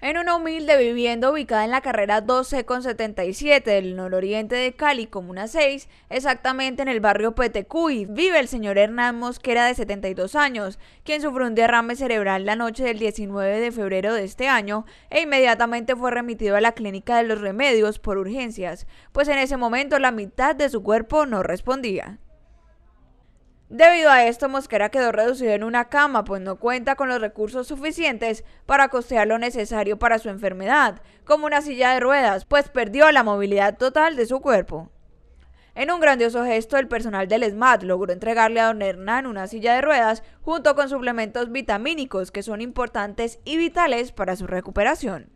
en una humilde vivienda ubicada en la carrera 12 con 77 del nororiente de Cali, Comuna 6, exactamente en el barrio Petecuy. Vive el señor Hernán Mosquera de 72 años, quien sufrió un derrame cerebral la noche del 19 de febrero de este año e inmediatamente fue remitido a la clínica de los remedios por urgencias, pues en ese momento la mitad de su cuerpo no respondía. Debido a esto, Mosquera quedó reducido en una cama, pues no cuenta con los recursos suficientes para costear lo necesario para su enfermedad, como una silla de ruedas, pues perdió la movilidad total de su cuerpo. En un grandioso gesto, el personal del SMAT logró entregarle a don Hernán una silla de ruedas junto con suplementos vitamínicos que son importantes y vitales para su recuperación.